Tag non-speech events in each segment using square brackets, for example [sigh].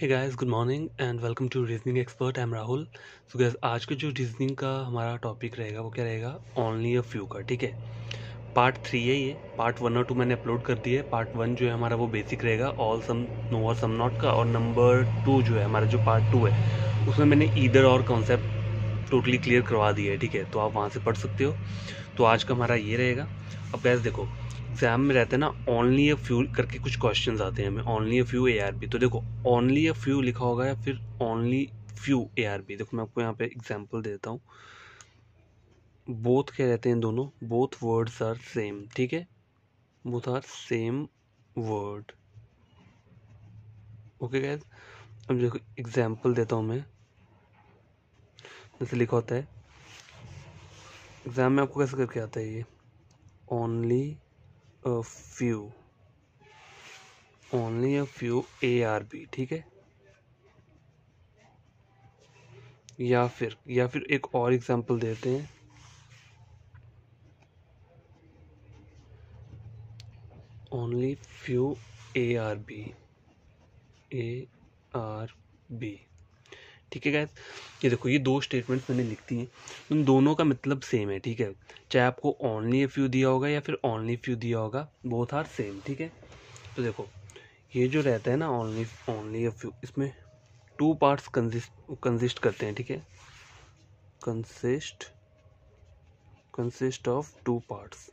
है guys good morning and welcome to reasoning expert I am Rahul so guys आज का जो रीजनिंग का हमारा टॉपिक रहेगा वो क्या रहेगा ओनली अ फ्यू का ठीक है पार्ट थ्री है ये पार्ट वन और टू मैंने अपलोड कर दिए पार्ट वन जो है हमारा वो बेसिक रहेगा ऑल सम नो और सम नॉट का और नंबर टू जो है हमारा जो पार्ट टू है उसमें मैंने इधर और कॉन्सेप्ट टोटली क्लियर करवा दिया है ठीक है तो आप वहाँ से पढ़ सकते हो तो आज का हमारा ये रहेगा अब गैस देखो एग्जाम में रहता है ना ओनली अ फ्यू करके कुछ क्वेश्चन आते हैं हमें only a few A are B तो देखो ओनली अ फ्यू लिखा होगा या फिर only few A are B देखो मैं आपको यहाँ पे एग्जाम्पल देता हूँ बोथ क्या रहते हैं दोनों बोथ वर्ड्स आर सेम ठीक है both are same word okay guys अब देखो एग्जाम्पल देता हूँ मैं जैसे लिखा होता है एग्ज़ाम में आपको कैसे करके आता है ये only a few only a few A are B ठीक है या फिर या फिर एक और एग्जांपल देते हैं only few A are B A are B ठीक है गैस ये देखो ये दो स्टेटमेंट्स मैंने लिख दी हैं उन दोनों का मतलब सेम है ठीक है चाहे आपको ओनली एफ फ्यू दिया होगा या फिर ओनली फ्यू दिया होगा बोथ आर सेम ठीक है तो देखो ये जो रहता है ना ओनली ओनली ए फ्यू इसमें टू पार्ट्स कंजिस्ट करते हैं ठीक है consist consist of two parts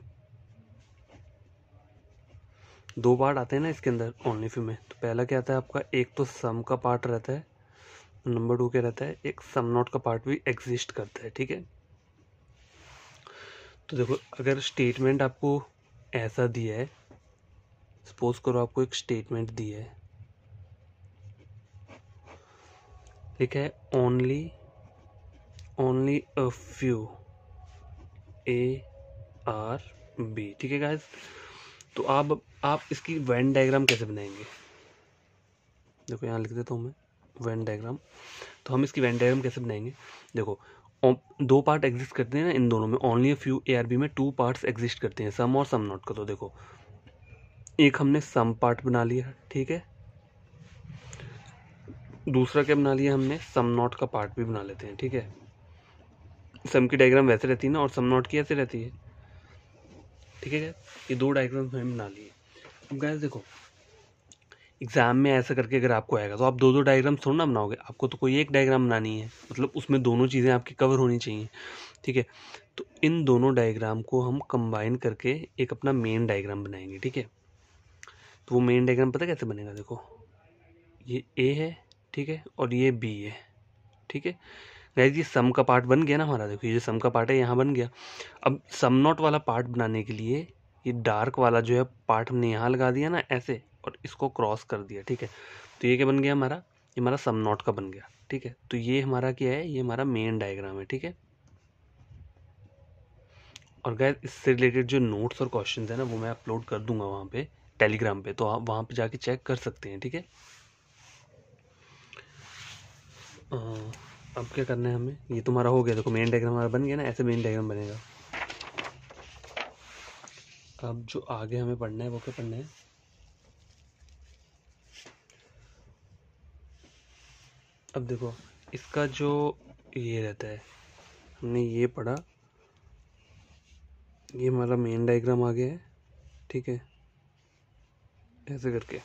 दो पार्ट आते हैं ना इसके अंदर ओनली फ्यू में तो पहला क्या आता है आपका एक तो सम का पार्ट रहता है नंबर टू क्या रहता है एक सम नॉट का पार्ट भी एग्जिस्ट करता है ठीक है तो देखो अगर स्टेटमेंट आपको ऐसा दिया है सपोज करो आपको एक स्टेटमेंट दिया है लिखा है only only a few A are B ठीक है गाइस तो आप आप इसकी वैन डायग्राम कैसे बनाएंगे देखो यहाँ लिख देता हूँ मैं वेन डायग्राम तो हम इसकी वेन डायग्राम कैसे बनाएंगे देखो दो पार्ट एग्जिस्ट करते हैं ना इन दोनों में only few A are B में टू पार्ट्स एग्जिस्ट करते हैं सम और सम नॉट का तो देखो एक हमने सम पार्ट बना लिया ठीक है दूसरा क्या बना लिया हमने सम नॉट का पार्ट भी बना लेते हैं ठीक है सम की डायग्राम वैसे रहती है ना और सम नॉट की ऐसे रहती है ठीक है ये दो डायग्राम हमने बना लिए अब गैस देखो एग्ज़ाम में ऐसा करके अगर आपको आएगा तो आप दो दो डायग्राम थोड़ा ना बनाओगे आपको तो कोई एक डायग्राम बनानी है मतलब उसमें दोनों चीज़ें आपकी कवर होनी चाहिए ठीक है तो इन दोनों डायग्राम को हम कंबाइन करके एक अपना मेन डायग्राम बनाएंगे ठीक है तो वो मेन डायग्राम पता कैसे बनेगा देखो ये ए है ठीक है और ये बी है ठीक है गैज ये सम का पार्ट बन गया ना हमारा देखो ये जो सम का पार्ट है यहाँ बन गया अब सम नॉट वाला पार्ट बनाने के लिए ये डार्क वाला जो है पार्ट हमने यहाँ लगा दिया ना ऐसे और इसको क्रॉस कर दिया ठीक है तो ये क्या बन गया हमारा ये हमारा सम नॉट का बन गया ठीक है तो ये हमारा क्या है ये हमारा मेन डायग्राम है ठीक है और गैर इससे रिलेटेड जो नोट्स और क्वेश्चन है ना वो मैं अपलोड कर दूंगा वहाँ पे टेलीग्राम पे तो आप वहाँ पे जाके चेक कर सकते हैं ठीक है अब क्या करना है हमें ये तुम्हारा तो हो गया देखो मेन डायग्राम हमारा बन गया ना ऐसे मेन डायग्राम बनेगा अब जो आगे हमें पढ़ना है वो क्या पढ़ना है अब देखो इसका जो ये रहता है हमने ये पढ़ा ये हमारा मेन डायग्राम आ गया है ठीक है ऐसे करके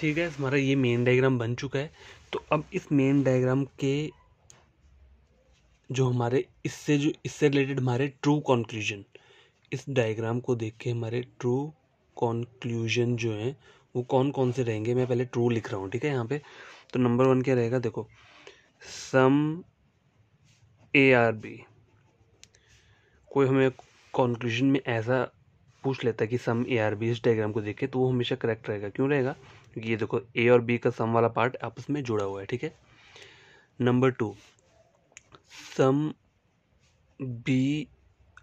ठीक है हमारा ये मेन डायग्राम बन चुका है तो अब इस मेन डायग्राम के जो हमारे इससे जो इससे रिलेटेड हमारे ट्रू कंक्लूजन इस डायग्राम को देख के हमारे ट्रू कॉन्क्लूजन जो हैं वो कौन कौन से रहेंगे मैं पहले ट्रू लिख रहा हूँ ठीक है यहाँ पे तो नंबर वन क्या रहेगा देखो सम ए आर बी कोई हमें कॉन्क्लूजन में ऐसा पूछ लेता है कि सम ए आर बी इस डायग्राम को देखे तो वो हमेशा करेक्ट रहेगा क्यों रहेगा क्योंकि ये देखो ए और बी का सम वाला पार्ट आपस में जुड़ा हुआ है ठीक है number two some B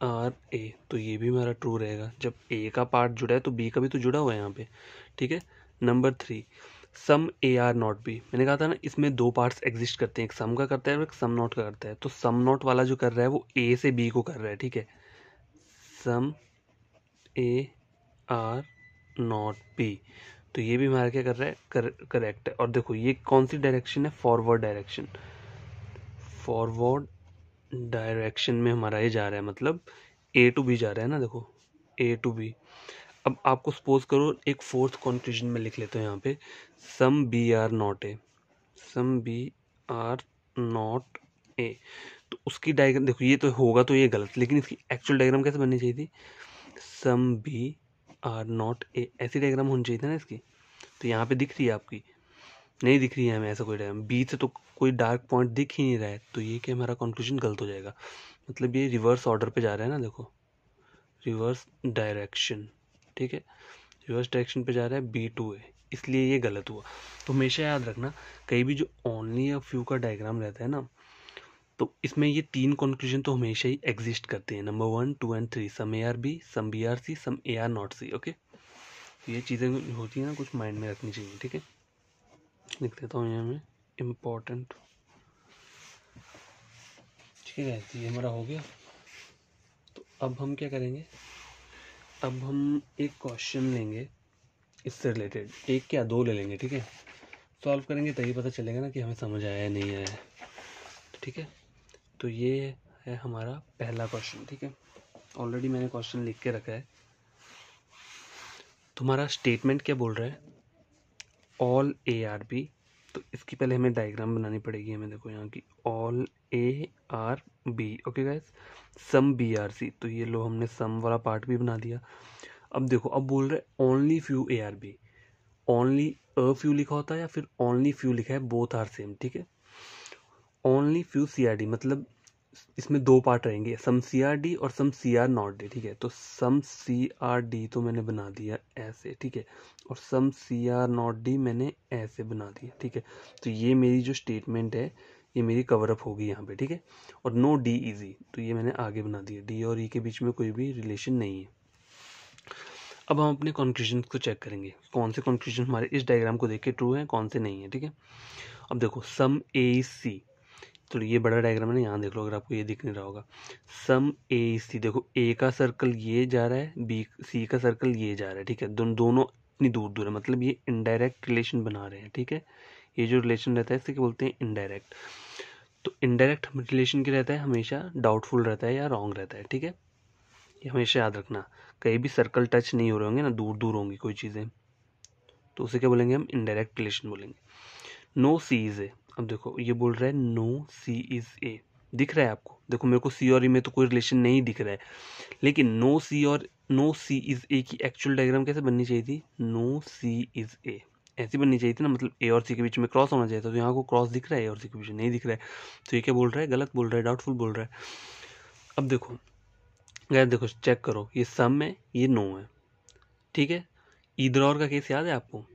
are A तो ये भी हमारा ट्रू रहेगा जब ए का पार्ट जुड़ा है तो बी का भी तो जुड़ा हुआ है यहाँ पे ठीक है number three some A are not B मैंने कहा था ना इसमें दो पार्ट्स एग्जिस्ट करते हैं एक सम का करता है और एक सम नॉट का करता है तो सम नॉट वाला जो कर रहा है वो ए से बी को कर रहा है ठीक है some A are not B तो ये भी हमारा क्या कर रहा है कर, करेक्ट है और देखो ये कौन सी डायरेक्शन है फॉरवर्ड डायरेक्शन फॉरवर्ड डायरेक्शन में हमारा ये जा रहा है मतलब ए टू बी जा रहा है ना देखो ए टू बी अब आपको सपोज करो एक फोर्थ कॉन्क्लूजन में लिख लेते हो यहाँ पे some B are not A some B are not A तो उसकी डायग्राम देखो ये तो होगा तो ये गलत लेकिन इसकी एक्चुअल डायग्राम कैसे बननी चाहिए थी some B are not A ऐसी डायग्राम होनी चाहिए थी ना इसकी तो यहाँ पे दिख रही है आपकी नहीं दिख रही है हमें ऐसा कोई डैम बी से तो कोई डार्क पॉइंट दिख ही नहीं रहा है तो ये कि हमारा कंक्लूजन गलत हो जाएगा मतलब ये रिवर्स ऑर्डर पे जा रहा है ना देखो रिवर्स डायरेक्शन ठीक है रिवर्स डायरेक्शन पे जा रहा है बी टू ए इसलिए ये गलत हुआ तो हमेशा याद रखना कहीं भी जो ओनली या फ्यू का डायग्राम रहता है ना तो इसमें ये तीन कंक्लूजन तो हमेशा ही एग्जिस्ट करते हैं number one two and three some A are B some B are C some A are not C okay ये चीज़ें होती हैं ना कुछ माइंड में रखनी चाहिए ठीक है लिख देता हूँ यहाँ में इम्पोर्टेंट ठीक है तो ये हमारा हो गया तो अब हम क्या करेंगे अब हम एक क्वेश्चन लेंगे इससे रिलेटेड एक या दो ले लेंगे ठीक है सॉल्व करेंगे तभी पता चलेगा ना कि हमें समझ आया है नहीं आया तो ठीक है तो ये है हमारा पहला क्वेश्चन ठीक है ऑलरेडी मैंने क्वेश्चन लिख के रखा है तुम्हारा स्टेटमेंट क्या बोल रहा है ऑल ए आर बी तो इसकी पहले हमें डायग्राम बनानी पड़ेगी हमें देखो यहाँ की all A are B okay guys some B are C तो ये लो हमने सम वाला पार्ट भी बना दिया अब देखो अब बोल रहे only few A are B only a few लिखा होता है या फिर ओनली फ्यू लिखा है बोथ आर सेम ठीक है only few C are D मतलब इसमें दो पार्ट रहेंगे सम सी आर डी और some C are not D ठीक है तो सम सी आर डी तो मैंने बना दिया ऐसे ठीक है और some C are not D मैंने ऐसे बना दिया ठीक है तो ये मेरी जो स्टेटमेंट है ये मेरी कवर अप होगी यहाँ पे ठीक है और नो डी इजी तो ये मैंने आगे बना दिया डी और ई e के बीच में कोई भी रिलेशन नहीं है अब हम अपने कॉन्क्लूजन को चेक करेंगे कौन से कॉन्क्लूजन हमारे इस डायग्राम को देख के ट्रू हैं कौन से नहीं है ठीक है अब देखो सम ए सी तो ये बड़ा डायग्राम है ना यहाँ देख लो अगर आपको ये दिख नहीं रहा होगा सम ए सी देखो ए का सर्कल ये जा रहा है बी सी का सर्कल ये जा रहा है ठीक है दोनों दोनों इतनी दूर दूर है मतलब ये इनडायरेक्ट रिलेशन बना रहे हैं ठीक है ये जो रिलेशन रहता है इसे क्या बोलते हैं इनडायरेक्ट तो इनडायरेक्ट रिलेशन क्या रहता है हमेशा डाउटफुल रहता है या रॉन्ग रहता है ठीक है ये हमेशा याद रखना कहीं भी सर्कल टच नहीं हो रहे होंगे ना दूर दूर होंगी कोई चीज़ें तो उसे क्या बोलेंगे हम इनडायरेक्ट रिलेशन बोलेंगे नो सी इज़ ए अब देखो ये बोल रहा है नो सी इज़ ए दिख रहा है आपको देखो मेरे को सी और ई e में तो कोई रिलेशन नहीं दिख रहा है लेकिन नो सी और नो सी इज़ ए की एक्चुअल डायग्राम कैसे बननी चाहिए थी नो सी इज़ ए ऐसी बननी चाहिए थी ना मतलब ए और सी के बीच में क्रॉस होना चाहिए था तो यहाँ को क्रॉस दिख रहा है ए और सी के बीच में नहीं दिख रहा है तो ये क्या बोल रहा है गलत बोल रहा है डाउटफुल बोल रहा है अब देखो गैर देखो चेक करो ये सम है ये नो है ठीक है इधर और का केस याद है आपको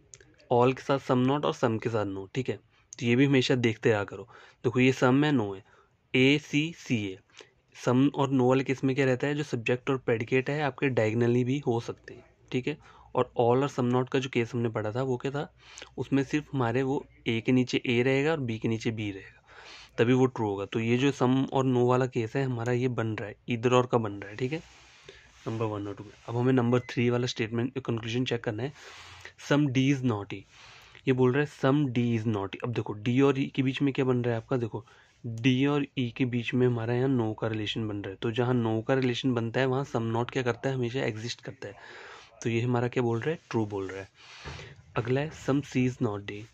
ऑल के साथ सम नॉट और सम के साथ नो ठीक है तो ये भी हमेशा देखते रहा करो देखो ये सम है नो है ए सी सी ए सम और नो वाले किस में क्या रहता है जो सब्जेक्ट और प्रेडिकेट है आपके डायगनली भी हो सकते हैं ठीक है और ऑल और सम नॉट का जो केस हमने पढ़ा था वो क्या था उसमें सिर्फ हमारे वो ए के नीचे ए रहेगा और बी के नीचे बी रहेगा तभी वो ट्रू होगा तो ये जो सम और नो वाला केस है हमारा ये बन रहा है इधर और का बन रहा है ठीक है नंबर वन और टू अब हमें नंबर थ्री वाला स्टेटमेंट कंक्लूजन चेक करना है some D is not E ये बोल रहा है सम डी इज़ नॉट अब देखो डी और ई e के बीच में क्या बन रहा है आपका देखो डी और ई e के बीच में हमारा यहाँ नो का रिलेशन बन रहा है तो जहाँ नो का रिलेशन बनता है वहाँ सम नॉट क्या करता है हमेशा एग्जिस्ट करता है तो ये हमारा क्या बोल रहा है ट्रू बोल रहा है अगला है some C is not D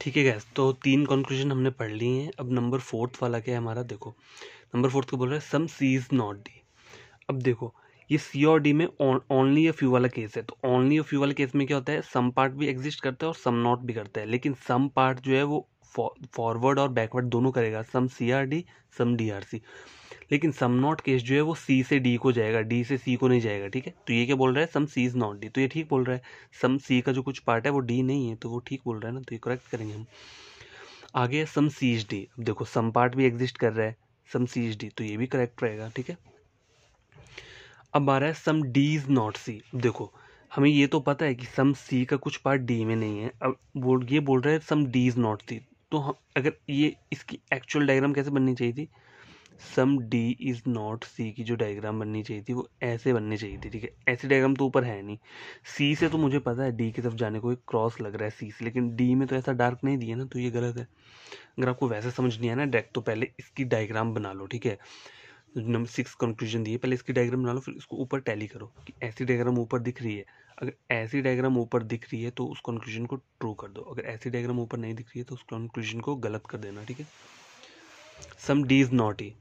ठीक है गैस तो तीन कॉन्क्लूजन हमने पढ़ ली हैं अब नंबर फोर्थ वाला क्या है हमारा देखो नंबर फोर्थ को बोल रहा है some C is not D अब देखो ये सी और डी में ओनली अ फ्यू वाला केस है तो ओनली अ फ्यू वाले केस में क्या होता है सम पार्ट भी एग्जिस्ट करता है और सम नॉट भी करता है लेकिन सम पार्ट जो है वो फॉरवर्ड और बैकवर्ड दोनों करेगा some C are D some D are C लेकिन सम नॉट केस जो है वो सी से डी को जाएगा डी से सी को नहीं जाएगा ठीक है तो ये क्या बोल रहा है some C is not D तो ये ठीक बोल रहा है सम सी का जो कुछ पार्ट है वो डी नहीं है तो वो ठीक बोल रहा है ना तो ये करेक्ट करेंगे हम आगे सम सी इज डी अब देखो सम पार्ट भी एग्जिस्ट कर रहा है सम सी इज डी तो ये भी करेक्ट रहेगा ठीक है अब आ रहा है some D is not C देखो हमें ये तो पता है कि सम सी का कुछ पार्ट डी में नहीं है अब बोल ये बोल रहा है some D is not C तो हम अगर ये इसकी एक्चुअल डायग्राम कैसे बननी चाहिए थी some D is not C की जो डायग्राम बननी चाहिए थी वो ऐसे बननी चाहिए थी ठीक है ऐसे डायग्राम तो ऊपर है नहीं सी से तो मुझे पता है डी की तरफ जाने को एक क्रॉस लग रहा है सी से लेकिन डी में तो ऐसा डार्क नहीं दिया ना तो ये गलत है अगर आपको वैसे समझ नहीं आना डायरेक्ट तो पहले इसकी डायग्राम बना लो ठीक है नंबर सिक्स कंक्लूजन दिए पहले इसकी डायग्राम बना लो फिर इसको ऊपर टैली करो कि ऐसी डायग्राम ऊपर दिख रही है अगर ऐसी डायग्राम ऊपर दिख रही है तो उस कंक्लूजन को ट्रू कर दो अगर ऐसी डायग्राम ऊपर नहीं दिख रही है तो उस कंक्लूजन को गलत कर देना ठीक है some D is not E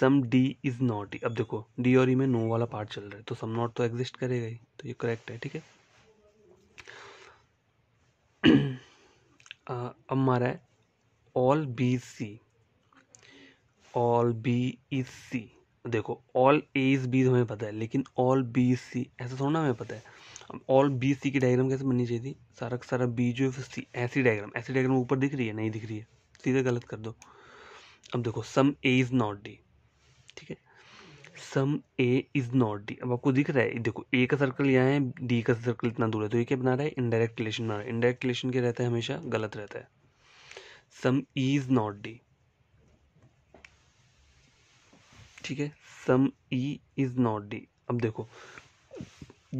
some D is not E अब देखो डी और ई e में नो वाला पार्ट चल रहा है तो सम नॉट तो एग्जिस्ट करेगा ही तो ये करेक्ट है ठीक है [clears throat] अब हमारा है all B C all B is C देखो ऑल ए इज बी हमें पता है लेकिन ऑल बी सी ऐसा थोड़ा ना हमें पता है अब ऑल बी सी की डायग्राम कैसे बननी चाहिए थी सारा का सारा बी जो है सी ऐसी डायग्राम ऐसी डायग्राम ऊपर दिख रही है नहीं दिख रही है सीधे गलत कर दो अब देखो some A is not D ठीक है some A is not D अब आपको दिख रहा है देखो ए का सर्कल यहाँ है डी का सर्कल इतना दूर है तो ये क्या बना रहा है इनडायरेक्ट रिलेशन बना रहा है इनडायरेक्ट रिलेशन क्या रहता है हमेशा गलत रहता है some E is not D ठीक है some E is not D अब देखो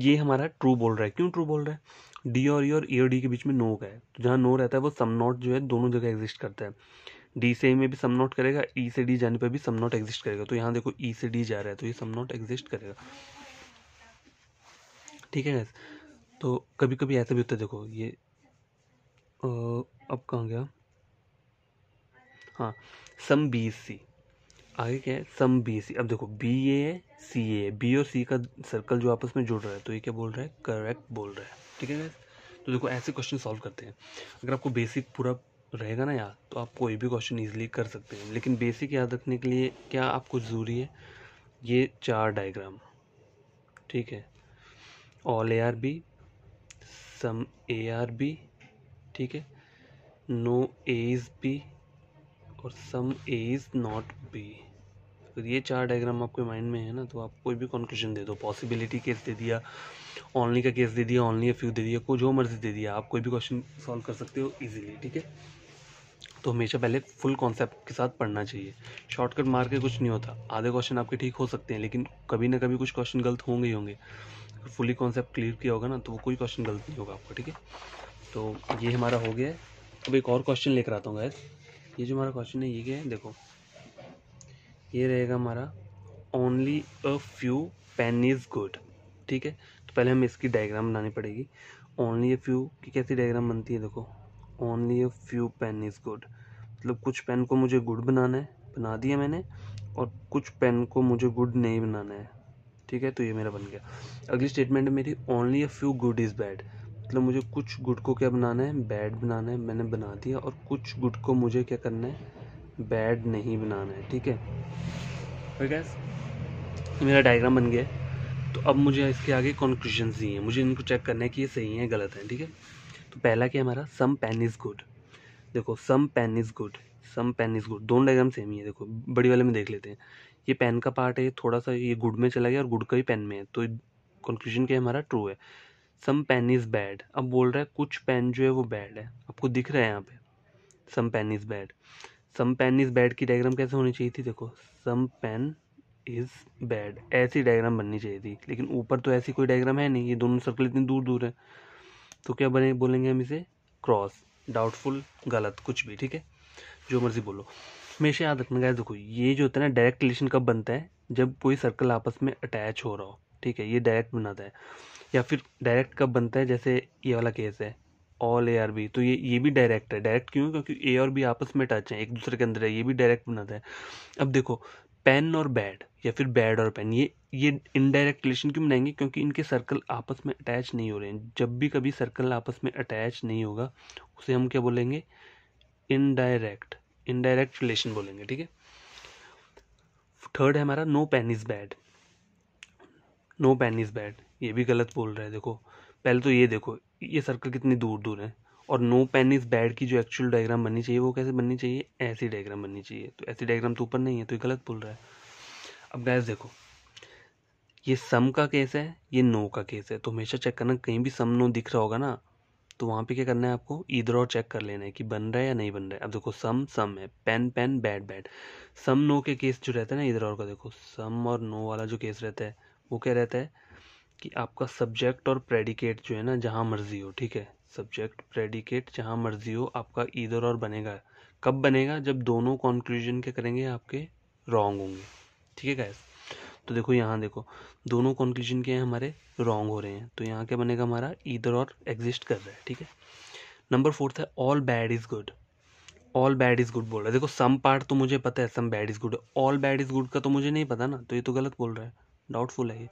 ये हमारा ट्रू बोल रहा है क्यों ट्रू बोल रहा है डी और ई e और ई e और डी के बीच में नो का है तो जहाँ नो रहता है वो सम नॉट जो है दोनों जगह एग्जिस्ट करता है डी से ए में भी सम नॉट करेगा ई e से डी जाने पर भी सम नॉट एग्जिस्ट करेगा तो यहाँ देखो ई e से डी जा रहा है तो ये सम नॉट एग्जिस्ट करेगा ठीक है गैस तो कभी कभी ऐसा भी होता है देखो ये अब कहाँ गया हाँ सम बी सी आगे क्या है सम बी सी अब देखो बी ए है सी ए है बी और सी का सर्कल जो आपस में जुड़ रहा है तो ये क्या बोल रहा है करेक्ट बोल रहा है ठीक है तो देखो ऐसे क्वेश्चन सॉल्व करते हैं अगर आपको बेसिक पूरा रहेगा ना यार तो आप कोई भी क्वेश्चन ईजिली कर सकते हैं लेकिन बेसिक याद रखने के लिए क्या आपको ज़रूरी है ये चार डायग्राम ठीक है all A are B some A are B ठीक है नो ए इज़ बी और some A is not B अगर ये चार डायग्राम आपके माइंड में है ना तो आप कोई भी कॉन्क्लूजन दे दो पॉसिबिलिटी केस दे दिया ऑनली का केस दे दिया ऑनली फ्यू दे दिया कोई जो मर्जी दे दिया आप कोई भी क्वेश्चन सॉल्व कर सकते हो ईजिली ठीक है तो हमेशा पहले फुल कॉन्सेप्ट के साथ पढ़ना चाहिए शॉर्टकट मार के कुछ नहीं होता आधे क्वेश्चन आपके ठीक हो सकते हैं लेकिन कभी ना कभी कुछ क्वेश्चन गलत होंगे ही होंगे अगर फुली कॉन्सेप्ट क्लियर किया होगा ना तो वो कोई क्वेश्चन गलत नहीं होगा आपका ठीक है तो ये हमारा हो गया है अब एक और क्वेश्चन लेकर आता हूँ गैस ये जो हमारा क्वेश्चन है ये क्या है देखो ये रहेगा हमारा only a few pen is good ठीक है तो पहले हमें इसकी डायग्राम बनानी पड़ेगी ओनली अ फ्यू की कैसी डायग्राम बनती है देखो only a few pen is good मतलब कुछ पेन को मुझे गुड बनाना है बना दिया मैंने और कुछ पेन को मुझे गुड नहीं बनाना है ठीक है तो ये मेरा बन गया अगली स्टेटमेंट है मेरी only a few good is bad मतलब मुझे कुछ गुड को क्या बनाना है बैड बनाना है मैंने बना दिया और कुछ गुड को मुझे क्या करना है बैड नहीं बनाना है ठीक है और गैस मेरा डायग्राम बन गया तो अब मुझे इसके आगे कॉन्क्लूजन हैं मुझे इनको चेक करना है कि ये सही है गलत है ठीक है तो पहला क्या हमारा सम पेन इज़ गुड देखो some pen is good some pen is good दोनों डायग्राम सेम ही है देखो बड़ी वाले में देख लेते हैं ये पेन का पार्ट है थोड़ा सा ये गुड में चला गया और गुड का ही पेन में है तो कंक्लूजन क्या हमारा ट्रू है सम पेन इज़ बैड अब बोल रहा है कुछ पेन जो है वो बैड है आपको दिख रहा है यहाँ पे some pen is bad some pen is bad की डायग्राम कैसे होनी चाहिए थी देखो सम पेन इज़ बैड ऐसी डायग्राम बननी चाहिए थी लेकिन ऊपर तो ऐसी कोई डायग्राम है नहीं ये दोनों सर्कल इतनी दूर दूर है तो क्या बने बोलेंगे हम इसे क्रॉस डाउटफुल गलत कुछ भी ठीक है जो मर्जी बोलो हमेशा याद रखना गया देखो ये जो होता है ना डायरेक्ट रिलेशन कब बनता है जब कोई सर्कल आपस में अटैच हो रहा हो ठीक है ये डायरेक्ट बनाता है या फिर डायरेक्ट कब बनता है जैसे ये वाला केस है ऑल ए आर बी तो ये ये भी डायरेक्ट है डायरेक्ट क्यों क्योंकि ए और बी आपस में टच हैं एक दूसरे के अंदर है ये भी डायरेक्ट बनाता है अब देखो पेन और बैड या फिर बैड और पेन ये ये इनडायरेक्ट रिलेशन क्यों बनाएंगे क्योंकि इनके सर्कल आपस में अटैच नहीं हो रहे हैं जब भी कभी सर्कल आपस में अटैच नहीं होगा उसे हम क्या बोलेंगे इनडायरेक्ट इनडायरेक्ट रिलेशन बोलेंगे ठीक है थर्ड है हमारा no pen is bad no pen is bad ये भी गलत बोल रहा है देखो पहले तो ये देखो ये सर्कल कितनी दूर दूर है और नो पेन इज़ बैड की जो एक्चुअल डायग्राम बननी चाहिए वो कैसे बननी चाहिए ऐसी डायग्राम बननी चाहिए तो ऐसी डायग्राम तो ऊपर नहीं है तो ये गलत बोल रहा है अब गैस देखो ये सम का केस है ये नो का केस है तो हमेशा चेक करना कहीं भी सम नो दिख रहा होगा ना तो वहाँ पे क्या करना है आपको इधर और चेक कर लेना है कि बन रहा है या नहीं बन रहा है अब देखो सम सम है pen pen bad bad some no के केस जो रहता है ना इधर और का देखो सम और नो वाला जो केस रहता है वो क्या रहता है कि आपका सब्जेक्ट और प्रेडिकेट जो है ना जहाँ मर्जी हो ठीक है सब्जेक्ट प्रेडिकेट जहाँ मर्जी हो आपका इधर और बनेगा कब बनेगा जब दोनों कॉन्क्लूजन क्या करेंगे आपके रॉन्ग होंगे ठीक है गैस तो देखो यहाँ देखो दोनों कॉन्क्लूजन के हैं हमारे रॉन्ग हो रहे हैं तो यहाँ क्या बनेगा हमारा इधर और एग्जिस्ट कर रहा है ठीक है नंबर फोर्थ है all bad is good all bad is good बोल रहा है देखो सम पार्ट तो मुझे पता है some bad is good all bad is good का तो मुझे नहीं पता ना तो ये तो गलत बोल रहा है डाउटफुल है ये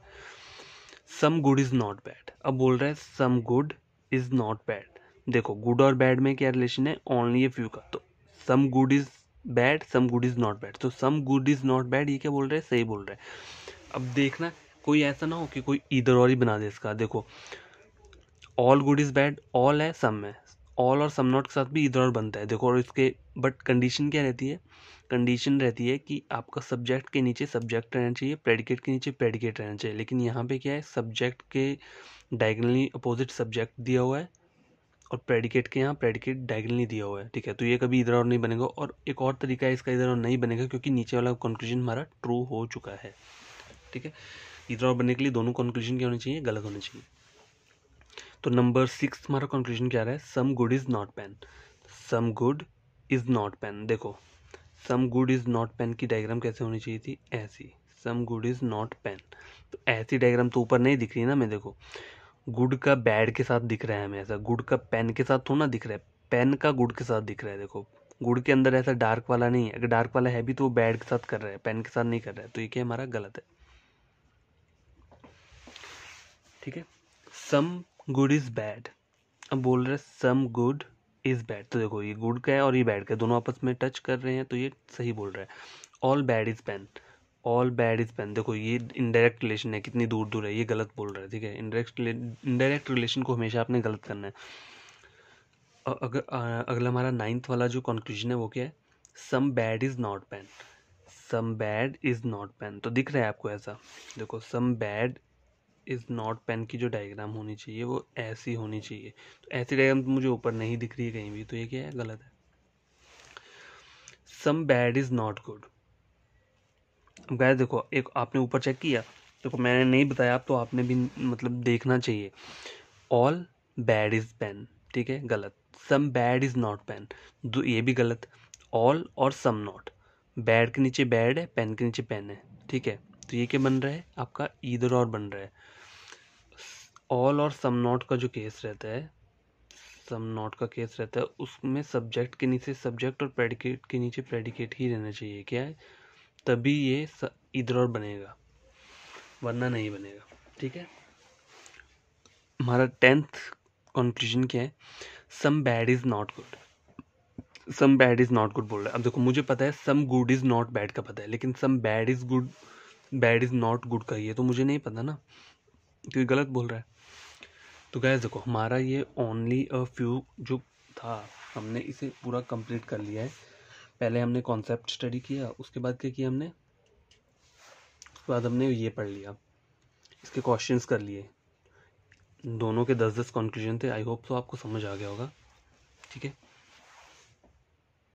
some good is not bad अब बोल रहा है some good is not bad देखो गुड और बैड में क्या रिलेशन है ओनली ए फ्यू का तो some good is bad some good is not bad तो some good is not bad ये क्या बोल रहे है सही बोल रहे हैं अब देखना कोई ऐसा ना हो कि कोई इधर और ही बना दे इसका देखो all good is bad all है सम है ऑल और सम नॉट के साथ भी इधर और बनता है देखो और इसके बट कंडीशन क्या रहती है कंडीशन रहती है कि आपका सब्जेक्ट के नीचे सब्जेक्ट रहना चाहिए प्रेडिकेट के नीचे प्रेडिकेट रहना चाहिए लेकिन यहाँ पे क्या है सब्जेक्ट के डायगनली अपोजिट सब्जेक्ट दिया हुआ है और प्रेडिकेट के यहाँ प्रेडिकेट डायगनली दिया हुआ है ठीक है तो ये कभी इधर और नहीं बनेगा और एक और तरीका है इसका इधर और नहीं बनेगा क्योंकि नीचे वाला कंक्लूजन हमारा ट्रू हो चुका है ठीक है इधर और बनने के लिए दोनों कंक्लूजन क्या होने चाहिए गलत होने चाहिए तो नंबर सिक्स हमारा कंक्लूजन क्या रहा है some good is not pen some good is not pen देखो some good is not pen की डायग्राम कैसे होनी चाहिए थी ऐसी some good is not pen तो ऐसी डायग्राम तो ऊपर नहीं दिख रही ना मैं देखो गुड का बैड के साथ दिख रहा है हमें ऐसा गुड का पेन के साथ थोड़ा दिख रहा है पेन का गुड के साथ दिख रहा है देखो गुड़ के अंदर ऐसा डार्क वाला नहीं है अगर डार्क वाला है भी तो वो बैड के साथ कर रहा है पेन के साथ नहीं कर रहा है तो ये क्या हमारा गलत है ठीक है सम गुड इज बैड अब बोल रहे सम गुड इज़ बैड तो देखो ये गुड का है और ये बैड का दोनों आपस में टच कर रहे हैं तो ये सही बोल रहा है all bad is pen all bad is pen देखो ये इनडायरेक्ट रिलेशन है कितनी दूर दूर है ये गलत बोल रहा है ठीक है इनडायरेक्ट इनडायरेक्ट रिलेशन को हमेशा आपने गलत करना है अगर अगला हमारा नाइन्थ वाला जो कंक्लूजन है वो क्या है some bad is not pen some bad is not pen तो दिख रहा है आपको ऐसा देखो some bad is not pen की जो डायग्राम होनी चाहिए वो ऐसी होनी चाहिए तो ऐसी डायग्राम तो मुझे ऊपर नहीं दिख रही है कहीं भी तो ये क्या है गलत है some bad is not good अब गाय देखो एक आपने ऊपर चेक किया देखो तो मैंने नहीं बताया आप तो आपने भी मतलब देखना चाहिए ऑल बैड इज़ पेन ठीक है गलत some bad is not pen दो ये भी गलत ऑल और सम नॉट बैड के नीचे बैड है पेन के नीचे पेन है ठीक है तो ये क्या बन रहा है आपका ईदर और बन रहा है ऑल और सम नॉट का जो केस रहता है सम नॉट का केस रहता है उसमें सब्जेक्ट के नीचे सब्जेक्ट और प्रेडिकेट के नीचे प्रेडिकेट ही रहना चाहिए क्या है तभी ये इधर और बनेगा वरना नहीं बनेगा ठीक है हमारा टेंथ कंक्लूजन क्या है some bad is not good some bad is not good बोल रहा है अब देखो मुझे पता है some good is not bad का पता है लेकिन some bad is good bad is not good का ये तो मुझे नहीं पता ना क्योंकि गलत बोल रहा है तो गैस देखो हमारा ये ओनली अ फ्यू जो था हमने इसे पूरा कंप्लीट कर लिया है पहले हमने कॉन्सेप्ट स्टडी किया उसके बाद क्या किया हमने उसके बाद हमने ये पढ़ लिया इसके क्वेश्चंस कर लिए दोनों के दस दस कॉन्क्लूजन थे आई होप तो आपको समझ आ गया होगा ठीक है